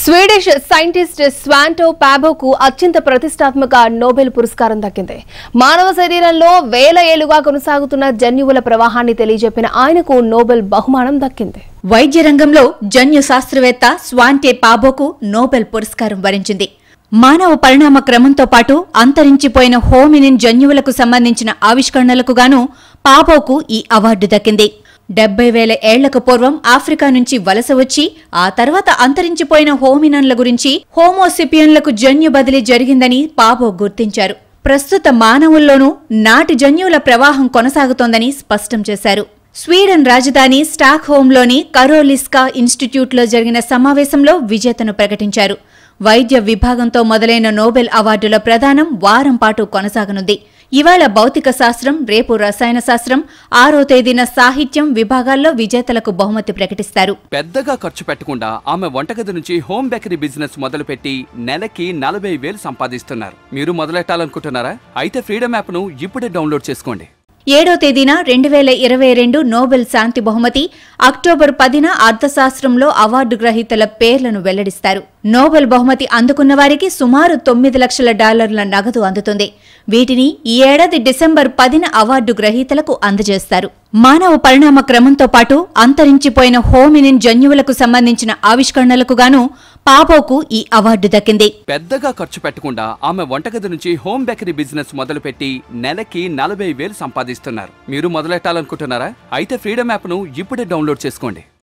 Swedish scientist స్వాంటో పాబోకు అత్యంత ప్రతిష్టాత్మక Nobel పురస్కారం దక్కింది మానవ శరీరంలో వేల ఏళ్లుగా కొనసాగుతున్న జన్యువుల ప్రవాహాన్ని తెలియజెప్పిన ఆయనకు నోబెల్ బహుమానం దక్కింది వైద్య రంగంలో జన్యు శాస్త్రవేత్త స్వాంటే పాబోకు నోబెల్ పురస్కారం వరించింది మానవ పరిణామ క్రమంతో పాటు అంతరించిపోయిన హోమినిన్ జన్యువులకు సంబంధించిన ఆవిష్కరణలకు గాను పాబోకు ఈ అవార్డు దక్కింది డెబ్బై వేల ఏళ్లకు పూర్వం ఆఫ్రికా నుంచి వలస వచ్చి ఆ తర్వాత అంతరించిపోయిన హోమినన్ల గురించి హోమోసిపియన్లకు జన్యు బదిలీ జరిగిందని పాబో గుర్తించారు ప్రస్తుత మానవుల్లోనూ నాటి జన్యువుల ప్రవాహం కొనసాగుతోందని స్పష్టం చేశారు స్వీడన్ రాజధాని స్టాక్ హోంలోని కరోలిస్కా ఇన్స్టిట్యూట్లో జరిగిన సమావేశంలో విజేతను ప్రకటించారు వైద్య విభాగంతో మొదలైన నోబెల్ అవార్డుల ప్రదానం వారం పాటు కొనసాగనుంది ఇవాళ భౌతిక శాస్త్రం రేపు రసాయన శాస్త్రం ఆరో తేదీన సాహిత్యం విభాగాల్లో విజేతలకు బహుమతి ప్రకటిస్తారు పెద్దగా ఖర్చు పెట్టకుండా ఆమె వంటగది నుంచి హోమ్ బేకరీ బిజినెస్ మొదలుపెట్టి నెలకి నలభై వేలు సంపాదిస్తున్నారు మీరు మొదలెట్టాలనుకుంటున్నారా అయితే ఫ్రీడమ్ యాప్ను ఇప్పుడే డౌన్లోడ్ చేసుకోండి ఏడో తేదీన రెండు వేల ఇరవై రెండు నోబెల్ శాంతి బహుమతి అక్టోబర్ పదిన అర్థశాస్త్రంలో అవార్డు గ్రహీతల పేర్లను వెల్లడిస్తారు నోబెల్ బహుమతి అందుకున్న వారికి సుమారు తొమ్మిది లక్షల డాలర్ల నగదు అందుతుంది వీటిని ఈ ఏడాది డిసెంబర్ పదిన అవార్డు గ్రహీతలకు అందజేస్తారు మానవ పరిణామ క్రమంతో పాటు అంతరించిపోయిన హోమినిన్ జన్యువులకు సంబంధించిన ఆవిష్కరణలకు గాను పాపోకు ఈ అవార్డు దక్కింది పెద్దగా ఖర్చు పెట్టకుండా ఆమె వంటగది నుంచి హోమ్ బేకరీ బిజినెస్ మొదలుపెట్టి నెలకి నలభై వేలు సంపాదిస్తున్నారు మీరు మొదలెట్టాలనుకుంటున్నారా అయితే ఫ్రీడమ్ యాప్ ను ఇప్పుడే డౌన్లోడ్ చేసుకోండి